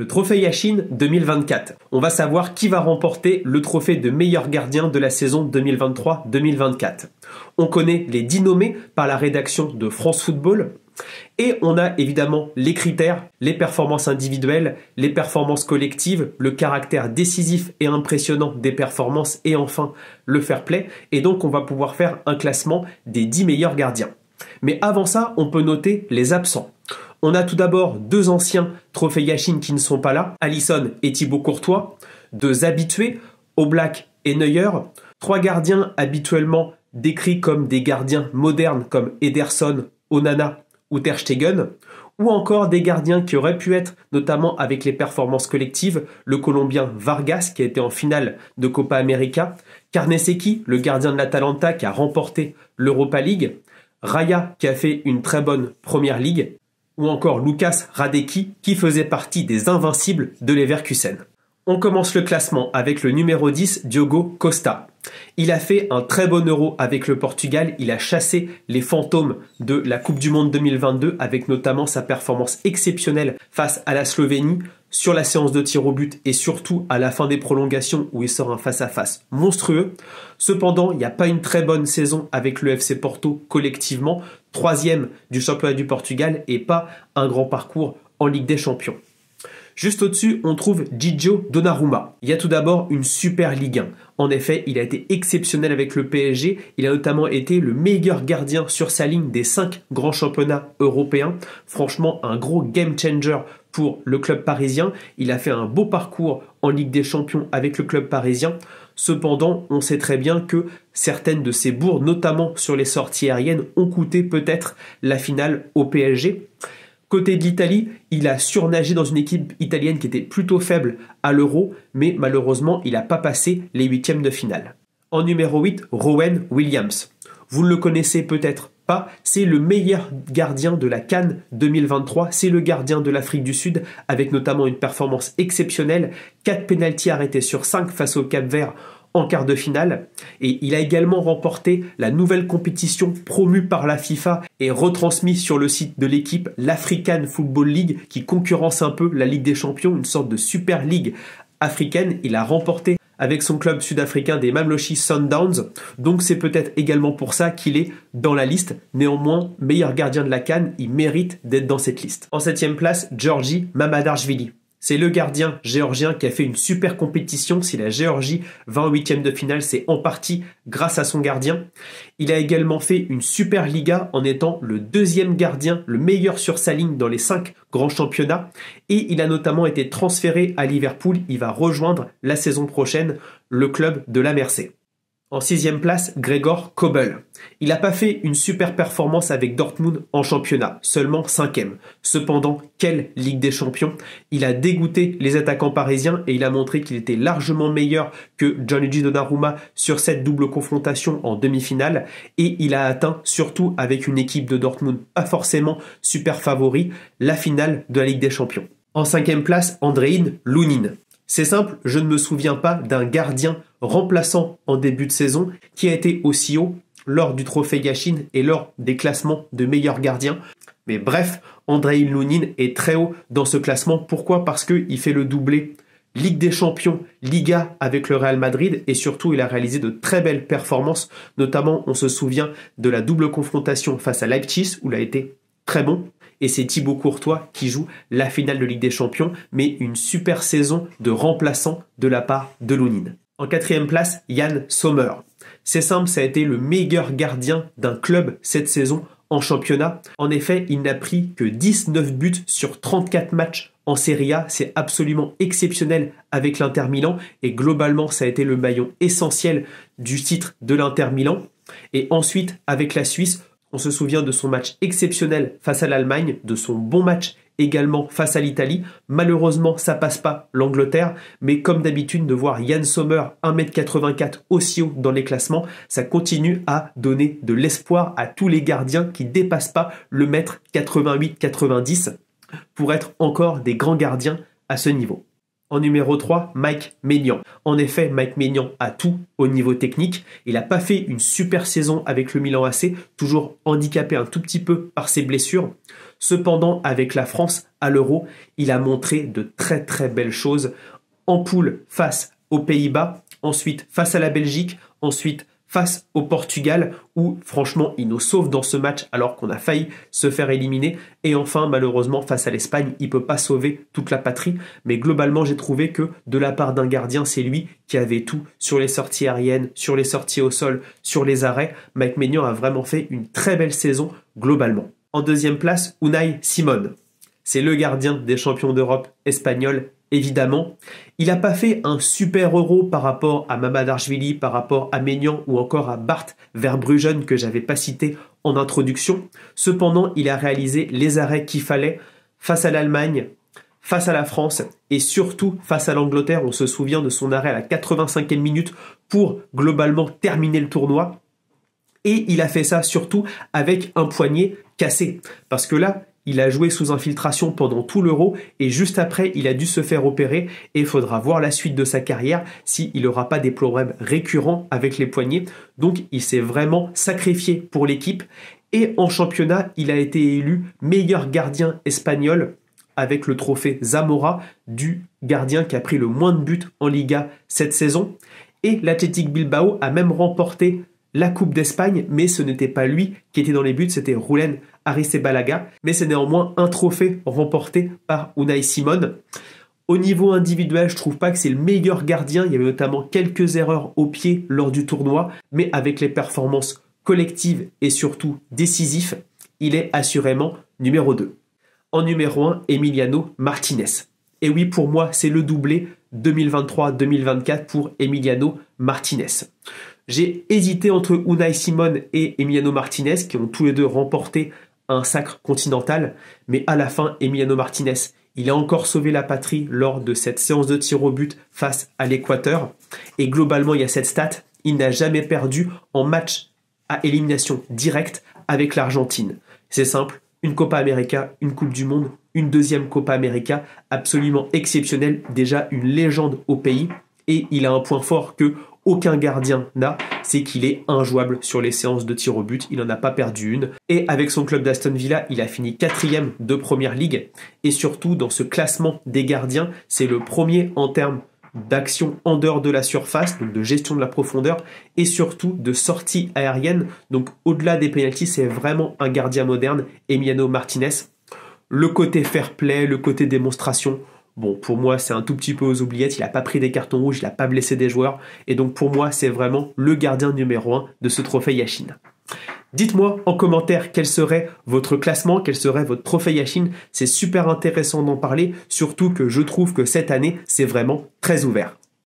Le Trophée Yashin 2024. On va savoir qui va remporter le trophée de meilleur gardien de la saison 2023-2024. On connaît les 10 nommés par la rédaction de France Football. Et on a évidemment les critères, les performances individuelles, les performances collectives, le caractère décisif et impressionnant des performances et enfin le fair play. Et donc on va pouvoir faire un classement des 10 meilleurs gardiens. Mais avant ça, on peut noter les absents. On a tout d'abord deux anciens trophées Yachine qui ne sont pas là, Allison et Thibaut Courtois, deux habitués, Oblak et Neuer, trois gardiens habituellement décrits comme des gardiens modernes comme Ederson, Onana ou Ter Stegen, ou encore des gardiens qui auraient pu être, notamment avec les performances collectives, le Colombien Vargas qui a été en finale de Copa América, Carneseki, le gardien de l'Atalanta qui a remporté l'Europa League, Raya qui a fait une très bonne première ligue, ou encore Lucas Radecki qui faisait partie des invincibles de l'Everkusen. On commence le classement avec le numéro 10, Diogo Costa. Il a fait un très bon euro avec le Portugal, il a chassé les fantômes de la Coupe du Monde 2022 avec notamment sa performance exceptionnelle face à la Slovénie, sur la séance de tir au but et surtout à la fin des prolongations où il sort un face-à-face monstrueux. Cependant, il n'y a pas une très bonne saison avec le FC Porto collectivement, troisième du championnat du Portugal et pas un grand parcours en Ligue des Champions. Juste au-dessus, on trouve Gigio Donnarumma. Il y a tout d'abord une Super Ligue 1. En effet, il a été exceptionnel avec le PSG. Il a notamment été le meilleur gardien sur sa ligne des 5 grands championnats européens. Franchement, un gros game changer pour le club parisien. Il a fait un beau parcours en Ligue des Champions avec le club parisien. Cependant, on sait très bien que certaines de ses bourres, notamment sur les sorties aériennes, ont coûté peut-être la finale au PSG. Côté de l'Italie, il a surnagé dans une équipe italienne qui était plutôt faible à l'euro, mais malheureusement, il n'a pas passé les huitièmes de finale. En numéro 8, Rowan Williams. Vous le connaissez peut-être c'est le meilleur gardien de la Cannes 2023, c'est le gardien de l'Afrique du Sud, avec notamment une performance exceptionnelle, 4 pénalties arrêtés sur 5 face au Cap Vert en quart de finale. Et il a également remporté la nouvelle compétition promue par la FIFA et retransmise sur le site de l'équipe, l'African Football League, qui concurrence un peu la Ligue des Champions, une sorte de Super League africaine. Il a remporté avec son club sud-africain des Mamelodi Sundowns. Donc c'est peut-être également pour ça qu'il est dans la liste. Néanmoins, meilleur gardien de la Cannes, il mérite d'être dans cette liste. En septième place, Georgie Mamadarjvili. C'est le gardien géorgien qui a fait une super compétition. Si la Géorgie va en huitième de finale, c'est en partie grâce à son gardien. Il a également fait une super liga en étant le deuxième gardien, le meilleur sur sa ligne dans les cinq grands championnats. Et il a notamment été transféré à Liverpool. Il va rejoindre la saison prochaine le club de la Mersey. En sixième place, Gregor Kobel. Il n'a pas fait une super performance avec Dortmund en championnat, seulement cinquième. Cependant, quelle Ligue des Champions Il a dégoûté les attaquants parisiens et il a montré qu'il était largement meilleur que Gianluigi Donnarumma sur cette double confrontation en demi-finale et il a atteint, surtout avec une équipe de Dortmund pas forcément super favori, la finale de la Ligue des Champions. En cinquième place, Andréine Lounine. C'est simple, je ne me souviens pas d'un gardien remplaçant en début de saison qui a été aussi haut lors du trophée Gachin et lors des classements de meilleurs gardiens. Mais bref, Andrei Lounine est très haut dans ce classement. Pourquoi Parce qu'il fait le doublé Ligue des Champions, Liga avec le Real Madrid et surtout il a réalisé de très belles performances, notamment on se souvient de la double confrontation face à Leipzig où il a été très bon et c'est Thibaut Courtois qui joue la finale de Ligue des Champions, mais une super saison de remplaçant de la part de Lounine. En quatrième place, Yann Sommer. C'est simple, ça a été le meilleur gardien d'un club cette saison en championnat. En effet, il n'a pris que 19 buts sur 34 matchs en Serie A. C'est absolument exceptionnel avec l'Inter Milan et globalement, ça a été le maillon essentiel du titre de l'Inter Milan. Et ensuite, avec la Suisse, on se souvient de son match exceptionnel face à l'Allemagne, de son bon match également face à l'Italie. Malheureusement, ça passe pas l'Angleterre, mais comme d'habitude, de voir Yann Sommer 1m84 aussi haut dans les classements, ça continue à donner de l'espoir à tous les gardiens qui dépassent pas le mètre 88-90 pour être encore des grands gardiens à ce niveau. En numéro 3, Mike Maignan. En effet, Mike Maignan a tout au niveau technique. Il n'a pas fait une super saison avec le Milan AC, toujours handicapé un tout petit peu par ses blessures. Cependant, avec la France à l'Euro, il a montré de très très belles choses en poule face aux Pays-Bas, ensuite face à la Belgique, ensuite face au Portugal où franchement il nous sauve dans ce match alors qu'on a failli se faire éliminer et enfin malheureusement face à l'Espagne il peut pas sauver toute la patrie mais globalement j'ai trouvé que de la part d'un gardien c'est lui qui avait tout sur les sorties aériennes sur les sorties au sol sur les arrêts Mike Maignan a vraiment fait une très belle saison globalement en deuxième place Unai Simon c'est le gardien des champions d'Europe espagnols évidemment. Il n'a pas fait un super euro par rapport à Arjvili, par rapport à Ménian ou encore à Bart Verbruggen que j'avais pas cité en introduction. Cependant, il a réalisé les arrêts qu'il fallait face à l'Allemagne, face à la France et surtout face à l'Angleterre. On se souvient de son arrêt à la 85e minute pour globalement terminer le tournoi. Et il a fait ça surtout avec un poignet cassé. Parce que là, il a joué sous infiltration pendant tout l'Euro et juste après, il a dû se faire opérer et faudra voir la suite de sa carrière s'il n'aura pas des problèmes récurrents avec les poignets. Donc, il s'est vraiment sacrifié pour l'équipe et en championnat, il a été élu meilleur gardien espagnol avec le trophée Zamora du gardien qui a pris le moins de buts en Liga cette saison. Et l'Athletic Bilbao a même remporté la Coupe d'Espagne, mais ce n'était pas lui qui était dans les buts, c'était Roulen Balaga. mais c'est néanmoins un trophée remporté par Unai Simon. Au niveau individuel, je trouve pas que c'est le meilleur gardien, il y avait notamment quelques erreurs au pied lors du tournoi, mais avec les performances collectives et surtout décisives, il est assurément numéro 2. En numéro 1, Emiliano Martinez. Et oui, pour moi, c'est le doublé 2023-2024 pour Emiliano Martinez. J'ai hésité entre Unai Simon et Emiliano Martinez, qui ont tous les deux remporté un sacre continental, mais à la fin, Emiliano Martinez, il a encore sauvé la patrie lors de cette séance de tir au but face à l'Équateur. Et globalement, il y a cette stat, il n'a jamais perdu en match à élimination directe avec l'Argentine. C'est simple, une Copa América, une Coupe du Monde, une deuxième Copa América, absolument exceptionnelle, déjà une légende au pays. Et il a un point fort que aucun gardien n'a, c'est qu'il est injouable sur les séances de tir au but. Il n'en a pas perdu une. Et avec son club d'Aston Villa, il a fini quatrième de première ligue. Et surtout, dans ce classement des gardiens, c'est le premier en termes d'action en dehors de la surface, donc de gestion de la profondeur, et surtout de sortie aérienne. Donc au-delà des pénalties, c'est vraiment un gardien moderne, Emiliano Martinez. Le côté fair play, le côté démonstration, Bon, pour moi, c'est un tout petit peu aux oubliettes. Il n'a pas pris des cartons rouges, il n'a pas blessé des joueurs. Et donc, pour moi, c'est vraiment le gardien numéro 1 de ce trophée Yashin. Dites-moi en commentaire quel serait votre classement, quel serait votre trophée Yashin. C'est super intéressant d'en parler, surtout que je trouve que cette année, c'est vraiment très ouvert.